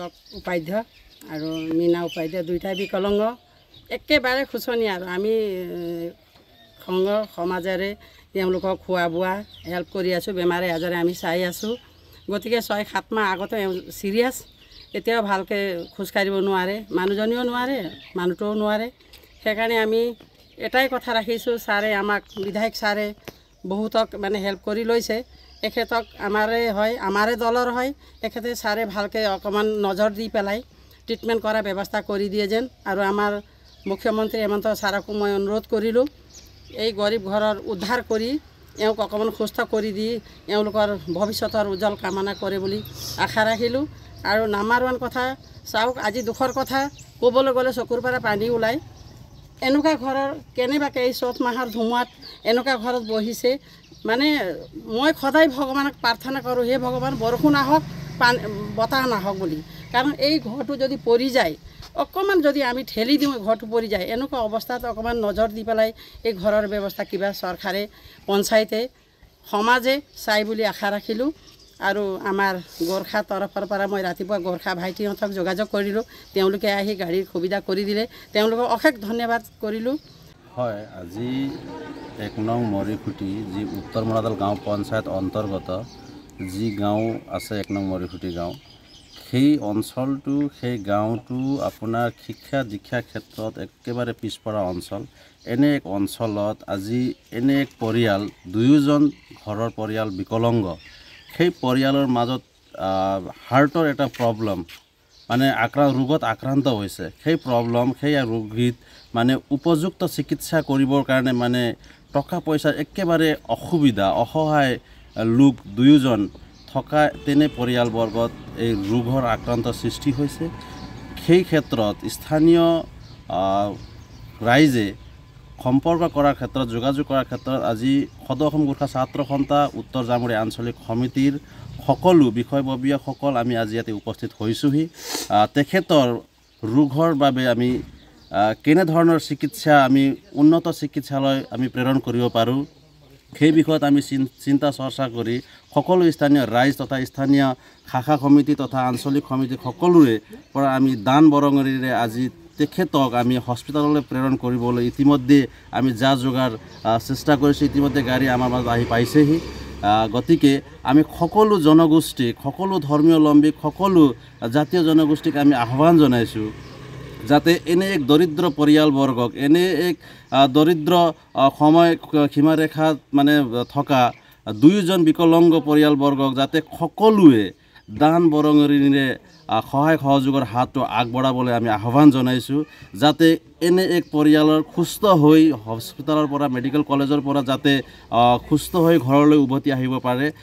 লগ উপাধ্যায় আৰু মীনা উপাধ্যায় দুয়োটাই বিকলংগ একেবাৰে শোচনীয় আৰু আমি সংগ সমাজেৰে তেওঁলোকক খোৱা বোৱা হেল্প কৰি আছোঁ বেমাৰে আজাৰে আমি চাই আছোঁ গতিকে ছয় সাত মাহ আগতে চিৰিয়াছ এতিয়াও ভালকৈ খোজকাঢ়িব নোৱাৰে মানুহজনীও নোৱাৰে মানুহটোও নোৱাৰে সেইকাৰণে আমি এটাই কথা ৰাখিছোঁ ছাৰে আমাক বিধায়ক ছাৰে বহুতক মানে হেল্প কৰি লৈছে তেখেতক আমাৰে হয় আমাৰে দলৰ হয় তেখেতে ছাৰে ভালকৈ অকণমান নজৰ দি পেলাই ট্ৰিটমেণ্ট কৰাৰ ব্যৱস্থা কৰি দিয়ে যেন আৰু আমাৰ মুখ্যমন্ত্ৰী হেমন্ত ছাৰকো মই অনুৰোধ কৰিলোঁ এই গৰীব ঘৰৰ উদ্ধাৰ কৰি এওঁক অকণমান সুস্থ কৰি দি এওঁলোকৰ ভৱিষ্যতৰ উজ্জ্বল কামনা কৰে বুলি আশা ৰাখিলোঁ আৰু নাম্বাৰ ওৱান কথা চাওক আজি দুখৰ কথা ক'বলৈ গ'লে চকুৰ পৰা পানী ওলায় এনেকুৱা ঘৰৰ কেনেবাকৈ এই চত মাহৰ ধুমুৱাত এনেকুৱা ঘৰত বহিছে মানে মই সদায় ভগৱানক প্ৰাৰ্থনা কৰোঁ হে ভগৱান বৰষুণ আহক বতাহ নাহক বুলি কাৰণ এই ঘৰটো যদি পৰি যায় অকণমান যদি আমি ঠেলি দিওঁ ঘৰটো পৰি যায় এনেকুৱা অৱস্থাত অকণমান নজৰ দি পেলাই এই ঘৰৰ ব্যৱস্থা কিবা চৰকাৰে পঞ্চায়তে সমাজে চাই বুলি আশা ৰাখিলোঁ আৰু আমাৰ গোৰ্খা তৰফৰ পৰা মই ৰাতিপুৱা গোৰ্খা ভাইটিহঁতক যোগাযোগ কৰিলোঁ তেওঁলোকে আহি গাড়ীৰ সুবিধা কৰি দিলে তেওঁলোকক অশেষ ধন্যবাদ কৰিলোঁ হয় আজি এক নং মৰিখুটি যি উত্তৰ মৰাডাল গাঁও পঞ্চায়ত অন্তৰ্গত যি গাঁও আছে এক নং মৰিখুটি গাঁও সেই অঞ্চলটো সেই গাঁওটো আপোনাৰ শিক্ষা দীক্ষাৰ ক্ষেত্ৰত একেবাৰে পিছপৰা অঞ্চল এনে এক অঞ্চলত আজি এনে এক পৰিয়াল দুয়োজন ঘৰৰ পৰিয়াল বিকলংগ সেই পৰিয়ালৰ মাজত হাৰ্টৰ এটা প্ৰব্লেম মানে আক্ৰান্ত ৰোগত আক্ৰান্ত হৈছে সেই প্ৰব্লেম সেই ৰোগীত মানে উপযুক্ত চিকিৎসা কৰিবৰ কাৰণে মানে টকা পইচাৰ একেবাৰে অসুবিধা অসহায় লোক দুয়োজন থকা তেনে পৰিয়ালবৰ্গত এই ৰোগৰ আক্ৰান্ত সৃষ্টি হৈছে সেই ক্ষেত্ৰত স্থানীয় ৰাইজে সম্পৰ্ক কৰাৰ ক্ষেত্ৰত যোগাযোগ কৰাৰ ক্ষেত্ৰত আজি সদৌ অসম গোৰ্খা ছাত্ৰ সন্থা উত্তৰ জামুৰি আঞ্চলিক সমিতিৰ সকলো বিষয়ববীয়াসকল আমি আজি ইয়াতে উপস্থিত হৈছোঁহি তেখেতৰ ৰোগৰ বাবে আমি কেনেধৰণৰ চিকিৎসা আমি উন্নত চিকিৎসালয় আমি প্ৰেৰণ কৰিব পাৰোঁ সেই বিষয়ত আমি চিন্তা চৰ্চা কৰি সকলো স্থানীয় ৰাইজ তথা স্থানীয় শাখা সমিতি তথা আঞ্চলিক সমিতি সকলোৰে পৰা আমি দান বৰঙণিৰে আজি তেখেতক আমি হস্পিটেললৈ প্ৰেৰণ কৰিবলৈ ইতিমধ্যে আমি যা যোগাৰ চেষ্টা কৰিছোঁ ইতিমধ্যে গাড়ী আমাৰ মাজত আহি পাইছেহি গতিকে আমি সকলো জনগোষ্ঠীক সকলো ধৰ্মীয়লম্বীক সকলো জাতীয় জনগোষ্ঠীক আমি আহ্বান জনাইছোঁ যাতে এনে এক দৰিদ্ৰ পৰিয়ালবৰ্গক এনে এক দৰিদ্ৰ সময় সীমাৰেখাত মানে থকা দুয়োজন বিকলংগ পৰিয়ালবৰ্গক যাতে সকলোৱে দান বৰঙণিৰে সহায় সহযোগৰ হাতটো আগবঢ়াবলৈ আমি আহ্বান জনাইছোঁ যাতে এনে এক পৰিয়ালৰ সুস্থ হৈ হস্পিটেলৰ পৰা মেডিকেল কলেজৰ পৰা যাতে সুস্থ হৈ ঘৰলৈ উভতি আহিব পাৰে